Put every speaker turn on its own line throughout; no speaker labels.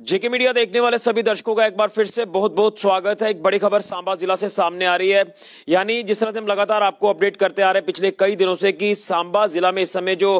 जेके media देखने वाले सभी दर्शकों का एक बार फिर से बहुत बहुत स्वागत है एक बड़ी खबर सांबा जिला से सामने आ रही है यानी जिस तरह से हम लगातार आपको अपडेट करते आ रहे हैं पिछले कई दिनों से कि सांबा जिला में इस समय जो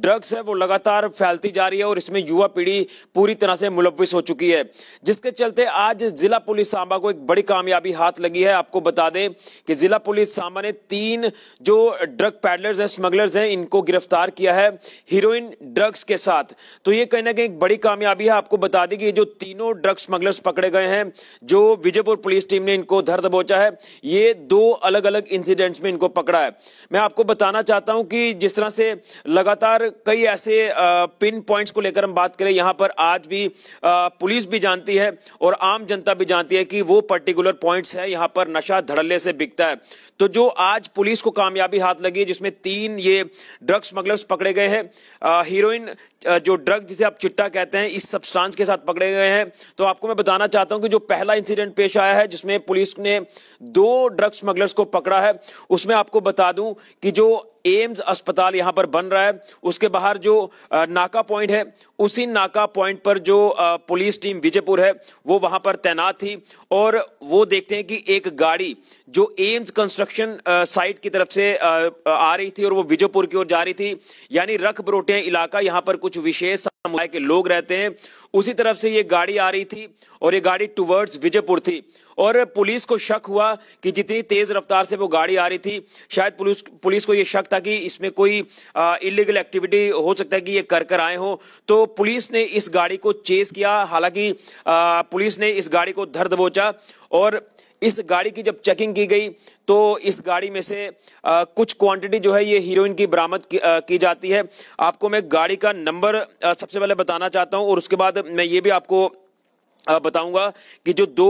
ड्रग्स है वो लगातार फैलती जा रही है और इसमें युवा पीढ़ी पूरी तरह से मुलविस हो चुकी है जिसके चलते आज जिला पुलिस सांबा को एक बड़ी कामयाबी हाथ लगी है आपको बता दें कि जिला पुलिस सांबा ने तीन जो ड्रग पैडलर्स है स्मगलर्स है इनको गिरफ्तार किया है हीरोइन ड्रग्स के साथ तो ये कहीं ना कहीं बड़ी कामयाबी है आपको बता दें कि ये जो तीनों ड्रग्स स्मगलर्स पकड़े गए हैं जो विजयपुर पुलिस टीम ने इनको धर दबोचा है ये दो अलग अलग इंसिडेंट्स में इनको पकड़ा है मैं आपको बताना चाहता हूं कि जिस तरह से लगातार कई ऐसे पिन पॉइंट्स को लेकर हम बात करें यहां पर आज भी पुलिस भी जानती है और आम जनता भी जानती है कि वो पर्टिकुलर पॉइंट्स है यहां पर नशा धड़ल्ले से बिकता है तो जो आज पुलिस को कामयाबी हाथ लगी है जिसमें तीन ये ड्रग्स स्मगलर्स पकड़े गए हैं हीरोइन जो ड्रग जिसे आप चिट्टा कहते हैं इस सब्सटेंस के साथ पकड़े गए हैं तो आपको मैं बताना चाहता हूं कि जो पहला इंसिडेंट पेश आया है जिसमें पुलिस ने दो ड्रग स्मगलर्स को पकड़ा है उसमें आपको बता दूं कि जो एम्स अस्पताल यहां पर बन रहा है उसके बाहर जो नाका पॉइंट है उसी नाका पॉइंट पर जो पुलिस टीम विजयपुर है वो वहां पर तैनात थी और वो देखते हैं कि एक गाड़ी जो एम्स कंस्ट्रक्शन साइट की तरफ से आ रही थी और वो विजयपुर की ओर जा रही थी यानी रख बरोटिया इलाका यहां पर कुछ विशेष समुदाय के लोग रहते हैं उसी तरफ से ये गाड़ी आ रही थी और ये गाड़ी टूवर्ड्स विजयपुर थी और पुलिस को शक हुआ कि जितनी तेज रफ्तार से वो गाड़ी आ रही थी शायद पुलिस पुलिस को ये शक था कि इसमें कोई इलीगल एक्टिविटी हो सकता है कि ये कर कर आए हो तो पुलिस ने इस गाड़ी को चेस किया हालांकि पुलिस ने इस गाड़ी को धर दबोचा और इस गाड़ी की जब चेकिंग की गई तो इस गाड़ी में से आ, कुछ क्वांटिटी जो है ये हीरोइन की बरामद की, की जाती है आपको मैं गाड़ी का नंबर सबसे पहले बताना चाहता हूँ और उसके बाद मैं ये भी आपको बताऊंगा कि जो दो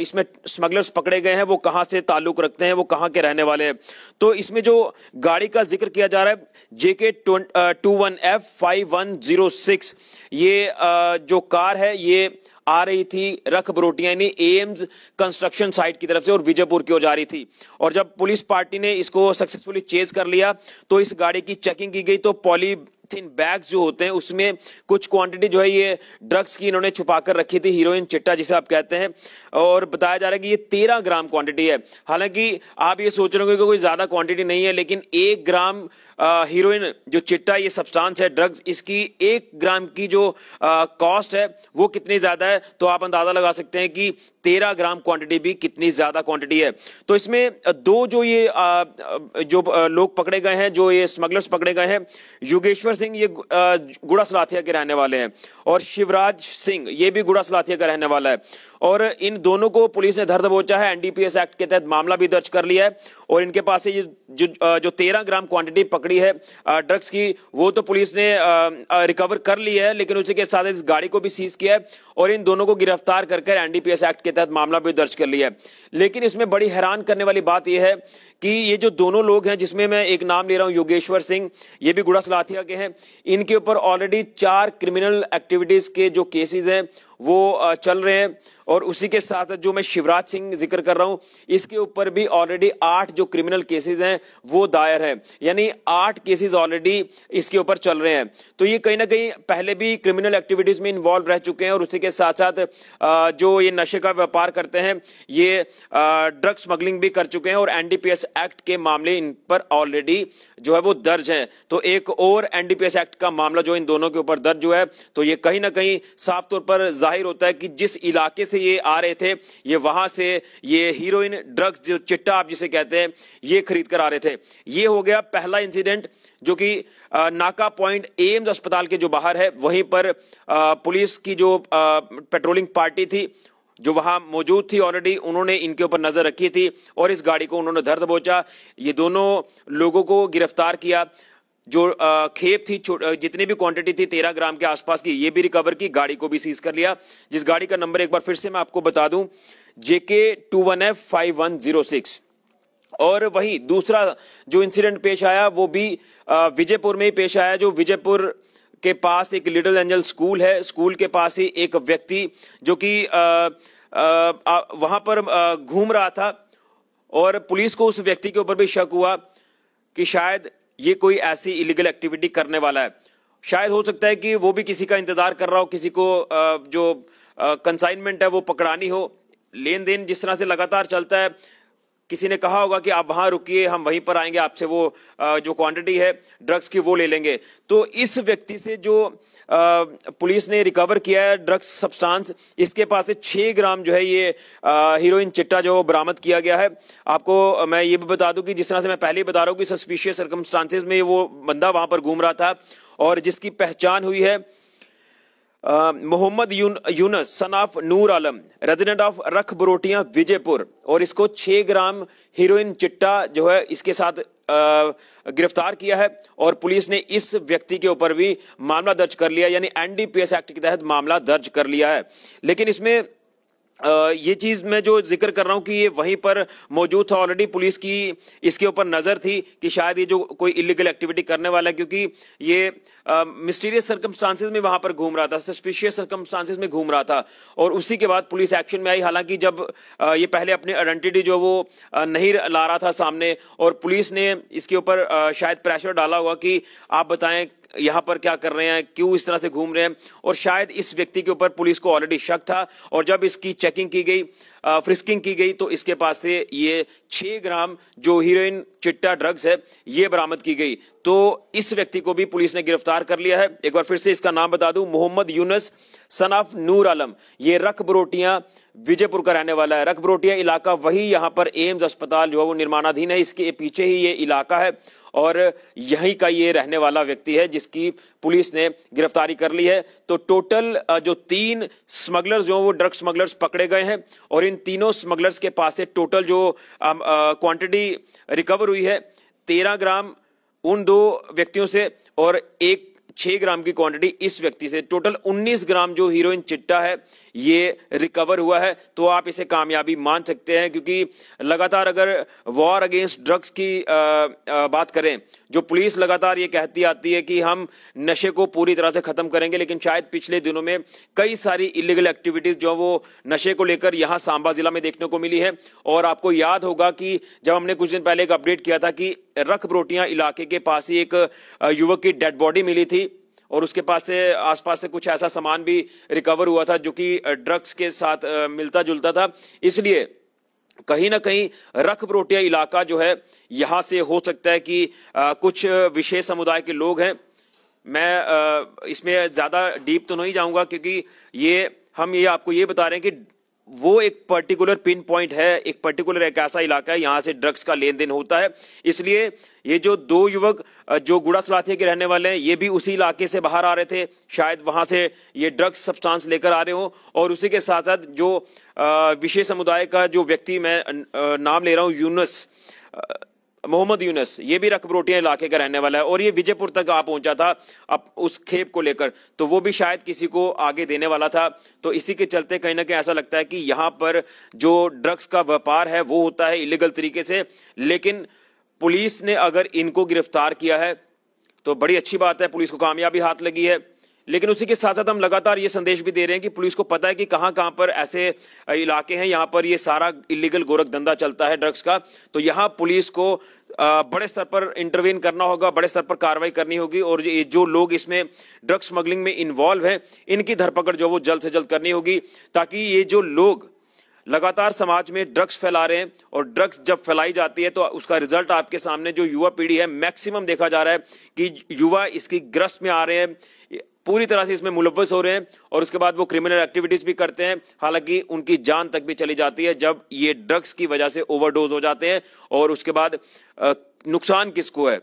इसमें स्मगलर्स पकड़े गए हैं वो कहाँ से ताल्लुक रखते हैं वो कहाँ के रहने वाले हैं तो इसमें जो गाड़ी का जिक्र किया जा रहा है J K two one F five one zero six ये जो कार है ये आ रही थी रख बरोटिया एम्स कंस्ट्रक्शन साइट की तरफ से और विजयपुर की ओर जा रही थी और जब पुलिस पार्टी ने इसको सक्सेसफुली चेज कर लिया तो इस गाड़ी की चेकिंग की गई तो पॉली पॉलीथिन बैग्स जो होते हैं उसमें कुछ क्वांटिटी जो है ये ड्रग्स की इन्होंने छुपा कर रखी थी हीरोइन चिट्टा जिसे आप कहते हैं और बताया जा रहा है कि ये तेरह ग्राम क्वांटिटी है हालांकि आप ये सोच रहे होंगे कि कोई ज़्यादा क्वांटिटी नहीं है लेकिन एक ग्राम हीरोइन जो चिट्टा ये सब्सटांस है ड्रग्स इसकी एक ग्राम की जो कॉस्ट है वो कितनी ज़्यादा है तो आप अंदाज़ा लगा सकते हैं कि तेरह ग्राम क्वांटिटी भी कितनी ज़्यादा क्वांटिटी है तो इसमें दो जो ये आ, जो लोग पकड़े गए हैं जो ये स्मगलर्स पकड़े गए हैं योगेश्वर सिंह ये गुड़ा सलाथिया के रहने वाले हैं और शिवराज सिंह ये भी गुड़ा सलाथिया का रहने वाला है और इन दोनों को पुलिस ने धर दबोचा है एनडीपीएस एक्ट के तहत मामला भी दर्ज कर लिया है और इनके पास से जो जो तेरह ग्राम क्वांटिटी पकड़ी है ड्रग्स की वो तो पुलिस ने रिकवर कर ली है लेकिन उसी के साथ इस गाड़ी को भी सीज किया है और इन दोनों को गिरफ्तार कर एनडीपीएस एक्ट के तहत मामला भी दर्ज कर लिया है लेकिन इसमें बड़ी हैरान करने वाली बात यह है कि ये जो दोनों लोग हैं जिसमें मैं एक नाम ले रहा हूँ योगेश्वर सिंह ये भी गुड़ा सलाथिया के हैं हैं इनके ऊपर ऑलरेडी चार क्रिमिनल एक्टिविटीज के जो केसेस हैं वो चल रहे हैं और उसी के साथ साथ जो मैं शिवराज सिंह जिक्र कर रहा हूँ इसके ऊपर भी ऑलरेडी आठ जो क्रिमिनल केसेस हैं वो दायर हैं यानी आठ केसेस ऑलरेडी इसके ऊपर चल रहे हैं तो ये कहीं ना कहीं पहले भी क्रिमिनल एक्टिविटीज में इन्वॉल्व रह चुके हैं और उसी के साथ साथ जो ये नशे का व्यापार करते हैं ये ड्रग स्मगलिंग भी कर चुके हैं और एनडीपीएस एक्ट के मामले इन पर ऑलरेडी जो है वो दर्ज है तो एक और एनडीपीएस एक्ट का मामला जो इन दोनों के ऊपर दर्ज हुआ है तो ये कहीं ना कहीं साफ तौर पर जाहिर होता है कि जिस इलाके से ये आ रहे थे ये वहां से ये हीरोइन ड्रग्स जो चिट्टा आप जिसे कहते हैं ये खरीद कर आ रहे थे ये हो गया पहला इंसिडेंट जो कि नाका पॉइंट एम्स अस्पताल के जो बाहर है वहीं पर पुलिस की जो पेट्रोलिंग पार्टी थी जो वहां मौजूद थी ऑलरेडी उन्होंने इनके ऊपर नजर रखी थी और इस गाड़ी को उन्होंने धर दबोचा ये दोनों लोगों को गिरफ्तार किया जो खेप थी जितनी भी क्वांटिटी थी तेरह ग्राम के आसपास की ये भी रिकवर की गाड़ी को भी सीज कर लिया जिस गाड़ी का नंबर एक बार फिर से मैं आपको बता दूं J K two one F five one zero six और वही दूसरा जो इंसिडेंट पेश आया वो भी विजयपुर में ही पेश आया जो विजयपुर के पास एक लिटिल एंजल स्कूल है स्कूल के पास ही एक व्यक्ति जो कि वहां पर घूम रहा था और पुलिस को उस व्यक्ति के ऊपर भी शक हुआ कि शायद ये कोई ऐसी इलीगल एक्टिविटी करने वाला है शायद हो सकता है कि वो भी किसी का इंतजार कर रहा हो किसी को जो कंसाइनमेंट है वो पकड़ानी हो लेन देन जिस तरह से लगातार चलता है किसी ने कहा होगा कि आप वहां रुकिए हम वहीं पर आएंगे आपसे वो जो क्वांटिटी है ड्रग्स की वो ले लेंगे तो इस व्यक्ति से जो पुलिस ने रिकवर किया है ड्रग्स सब्सटेंस इसके पास से छः ग्राम जो है ये हीरोइन चिट्टा जो बरामद किया गया है आपको मैं ये भी बता दूं कि जिस तरह से मैं पहले ही बता रहा हूँ कि सस्पिशियस सर्कमस्टांसिस में वो बंदा वहाँ पर घूम रहा था और जिसकी पहचान हुई है Mohammad Yunus son of Noor Alam resident of Rakh Barotiya Vijaypur और इसको छः ग्राम हीरोइन चिट्टा जो है इसके साथ गिरफ्तार किया है और पुलिस ने इस व्यक्ति के ऊपर भी मामला दर्ज कर लिया यानी एनडीपीएस एक्ट के तहत मामला दर्ज कर लिया है लेकिन इसमें ये चीज़ मैं जो जिक्र कर रहा हूँ कि ये वहीं पर मौजूद था ऑलरेडी पुलिस की इसके ऊपर नज़र थी कि शायद ये जो कोई इलीगल एक्टिविटी करने वाला है क्योंकि ये मिस्टीरियस सर्कमस्टांसिस में वहां पर घूम रहा था सस्पिशियस सर्कमस्टांसिस में घूम रहा था और उसी के बाद पुलिस एक्शन में आई हालांकि जब आ, ये पहले अपनी आइडेंटिटी जो वो आ, नहीं ला रहा था सामने और पुलिस ने इसके ऊपर शायद प्रेशर डाला हुआ कि आप बताएं यहाँ पर क्या कर रहे हैं क्यों इस तरह से घूम रहे हैं और शायद इस व्यक्ति के ऊपर पुलिस को ऑलरेडी शक था और जब इसकी चेकिंग की गई फ्रिस्किंग की गई तो इसके पास से ये छह ग्राम जो हीरोइन चिट्टा ड्रग्स है ये बरामद की गई तो इस व्यक्ति को भी पुलिस ने गिरफ्तार कर लिया है एक बार फिर से इसका नाम बता दूं मोहम्मद यूनस सन ऑफ नूर आलम ये रख बरोटियां विजयपुर का रहने वाला है रख बरोटिया इलाका वही यहां पर एम्स अस्पताल जो है वो निर्माणाधीन है इसके पीछे ही ये इलाका है और यहीं का ये रहने वाला व्यक्ति है जिसकी पुलिस ने गिरफ्तारी कर ली है तो टोटल जो तीन स्मगलर्स जो वो ड्रग स्मगलर्स पकड़े गए हैं और इन इन तीनों स्मगलर्स के पास से टोटल जो क्वांटिटी um, रिकवर uh, हुई है तेरह ग्राम उन दो व्यक्तियों से और एक छह ग्राम की क्वांटिटी इस व्यक्ति से टोटल 19 ग्राम जो हीरोइन चिट्टा है ये रिकवर हुआ है तो आप इसे कामयाबी मान सकते हैं क्योंकि लगातार अगर वॉर अगेंस्ट ड्रग्स की आ, आ, बात करें जो पुलिस लगातार ये कहती आती है कि हम नशे को पूरी तरह से खत्म करेंगे लेकिन शायद पिछले दिनों में कई सारी इलीगल एक्टिविटीज जो वो नशे को लेकर यहाँ सांबा जिला में देखने को मिली है और आपको याद होगा कि जब हमने कुछ दिन पहले एक अपडेट किया था कि रख रोटियां इलाके के पास ही एक युवक की डेड बॉडी मिली थी और उसके पास से आसपास से कुछ ऐसा सामान भी रिकवर हुआ था जो कि ड्रग्स के साथ मिलता जुलता था इसलिए कहीं ना कहीं रख बरोटिया इलाका जो है यहाँ से हो सकता है कि कुछ विशेष समुदाय के लोग हैं मैं इसमें ज़्यादा डीप तो नहीं जाऊँगा क्योंकि ये हम ये आपको ये बता रहे हैं कि वो एक पर्टिकुलर पिन पॉइंट है एक पर्टिकुलर एक ऐसा इलाका है यहाँ से ड्रग्स का लेन देन होता है इसलिए ये जो दो युवक जो गुड़ा सलाथिया के रहने वाले हैं ये भी उसी इलाके से बाहर आ रहे थे शायद वहाँ से ये ड्रग्स सब्सटेंस लेकर आ रहे हो और उसी के साथ साथ जो विशेष समुदाय का जो व्यक्ति मैं नाम ले रहा हूँ यूनस मोहम्मद यूनस ये भी रकबरोटिया इलाके का रहने वाला है और ये विजयपुर तक आ पहुंचा था अब उस खेप को लेकर तो वो भी शायद किसी को आगे देने वाला था तो इसी के चलते कहीं ना कहीं ऐसा लगता है कि यहाँ पर जो ड्रग्स का व्यापार है वो होता है इलीगल तरीके से लेकिन पुलिस ने अगर इनको गिरफ्तार किया है तो बड़ी अच्छी बात है पुलिस को कामयाबी हाथ लगी है लेकिन उसी के साथ साथ हम लगातार ये संदेश भी दे रहे हैं कि पुलिस को पता है कि कहाँ कहाँ पर ऐसे इलाके हैं यहाँ पर ये सारा इलीगल गोरख धंधा चलता है ड्रग्स का तो यहाँ पुलिस को बड़े स्तर पर इंटरवीन करना होगा बड़े स्तर पर कार्रवाई करनी होगी और ये जो लोग इसमें ड्रग स्मगलिंग में इन्वॉल्व हैं इनकी धरपकड़ जो वो जल्द से जल्द करनी होगी ताकि ये जो लोग लगातार समाज में ड्रग्स फैला रहे हैं और ड्रग्स जब फैलाई जाती है तो उसका रिजल्ट आपके सामने जो युवा पीढ़ी है मैक्सिमम देखा जा रहा है कि युवा इसकी ग्रस्त में आ रहे हैं पूरी तरह से इसमें मुलवस हो रहे हैं और उसके बाद वो क्रिमिनल एक्टिविटीज भी करते हैं हालांकि उनकी जान तक भी चली जाती है जब ये ड्रग्स की वजह से ओवरडोज हो जाते हैं और उसके बाद नुकसान किसको है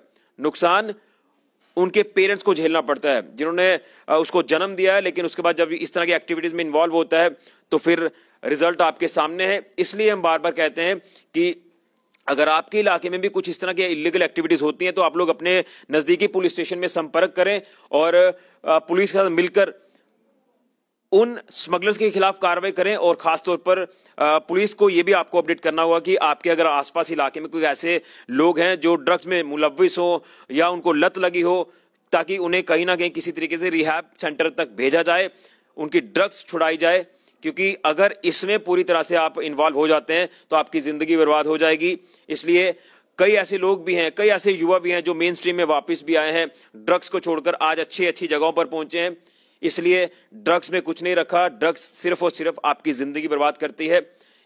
नुकसान उनके पेरेंट्स को झेलना पड़ता है जिन्होंने उसको जन्म दिया है लेकिन उसके बाद जब इस तरह की एक्टिविटीज में इन्वॉल्व होता है तो फिर रिजल्ट आपके सामने है इसलिए हम बार बार कहते हैं कि अगर आपके इलाके में भी कुछ इस तरह की इलीगल एक्टिविटीज होती हैं तो आप लोग अपने नजदीकी पुलिस स्टेशन में संपर्क करें और पुलिस के साथ मिलकर उन स्मगलर्स के खिलाफ कार्रवाई करें और खासतौर पर पुलिस को यह भी आपको अपडेट करना होगा कि आपके अगर आसपास इलाके में कोई ऐसे लोग हैं जो ड्रग्स में मुलविस हो या उनको लत लगी हो ताकि उन्हें कहीं ना कहीं किसी तरीके से रिहैब सेंटर तक भेजा जाए उनकी ड्रग्स छुड़ाई जाए क्योंकि अगर इसमें पूरी तरह से आप इन्वॉल्व हो जाते हैं तो आपकी ज़िंदगी बर्बाद हो जाएगी इसलिए कई ऐसे लोग भी हैं कई ऐसे युवा भी हैं जो मेन स्ट्रीम में वापस भी आए हैं ड्रग्स को छोड़कर आज अच्छी अच्छी जगहों पर पहुंचे हैं इसलिए ड्रग्स में कुछ नहीं रखा ड्रग्स सिर्फ और सिर्फ आपकी ज़िंदगी बर्बाद करती है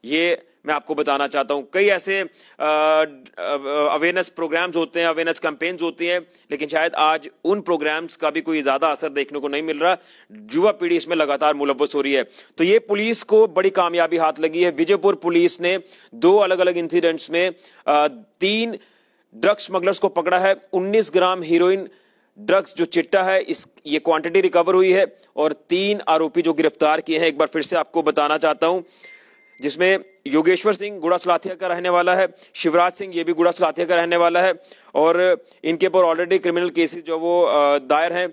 ये मैं आपको बताना चाहता हूँ कई ऐसे अवेयरनेस प्रोग्राम्स होते हैं अवेयरनेस कैंपेन्स होती हैं लेकिन शायद आज उन प्रोग्राम्स का भी कोई ज़्यादा असर देखने को नहीं मिल रहा युवा पीढ़ी इसमें लगातार मुलवस हो रही है तो ये पुलिस को बड़ी कामयाबी हाथ लगी है विजयपुर पुलिस ने दो अलग अलग इंसिडेंट्स में आ, तीन ड्रग्स स्मगलर्स को पकड़ा है उन्नीस ग्राम हीरोइन ड्रग्स जो चिट्टा है इस ये क्वांटिटी रिकवर हुई है और तीन आरोपी जो गिरफ्तार किए हैं एक बार फिर से आपको बताना चाहता हूं जिसमें योगेश्वर सिंह गुड़ा सलाथिया का रहने वाला है शिवराज सिंह ये भी गुड़ा सलाथिया का रहने वाला है और इनके ऊपर ऑलरेडी क्रिमिनल केसेस जो वो दायर हैं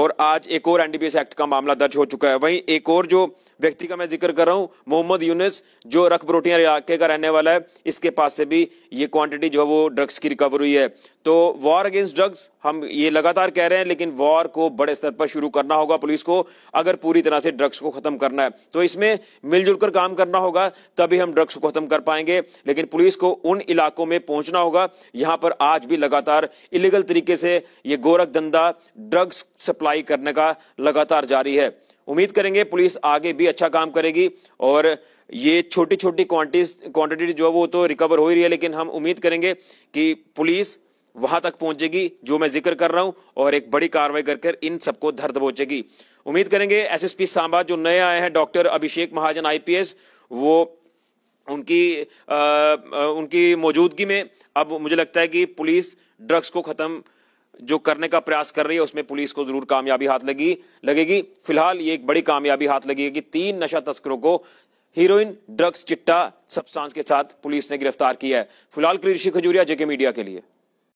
और आज एक और एनडीपीएस एक्ट का मामला दर्ज हो चुका है वहीं एक और जो व्यक्ति का मैं जिक्र कर रहा हूं मोहम्मद यूनिस जो रखबरोटिया इलाके का रहने वाला है इसके पास से भी ये क्वांटिटी जो है वो ड्रग्स की रिकवर हुई है तो वॉर अगेंस्ट ड्रग्स हम ये लगातार कह रहे हैं लेकिन वॉर को बड़े स्तर पर शुरू करना होगा पुलिस को अगर पूरी तरह से ड्रग्स को खत्म करना है तो इसमें मिलजुल कर काम करना होगा तभी हम ड्रग्स को खत्म कर पाएंगे लेकिन पुलिस को उन इलाकों में पहुंचना होगा यहां पर आज भी लगातार इलीगल तरीके से ये गोरख धंधा ड्रग्स सप्लाई करने का लगातार जारी है उम्मीद करेंगे पुलिस आगे भी अच्छा काम करेगी और ये छोटी छोटी क्वांटिटी जो है वो तो रिकवर हो ही रही है लेकिन हम उम्मीद करेंगे कि पुलिस वहां तक पहुंचेगी जो मैं जिक्र कर रहा हूं और एक बड़ी कार्रवाई करके इन सबको धर दबोचेगी उम्मीद करेंगे एसएसपी सांबा जो नए आए हैं डॉक्टर अभिषेक महाजन आईपीएस वो उनकी आ, उनकी मौजूदगी में अब मुझे लगता है कि पुलिस ड्रग्स को खत्म जो करने का प्रयास कर रही है उसमें पुलिस को जरूर कामयाबी हाथ लगी लगेगी फिलहाल ये एक बड़ी कामयाबी हाथ लगी कि तीन नशा तस्करों को हीरोइन ड्रग्स चिट्टा सब्सटेंस के साथ पुलिस ने गिरफ्तार किया है फिलहाल कृषि खजूरिया जेके मीडिया के लिए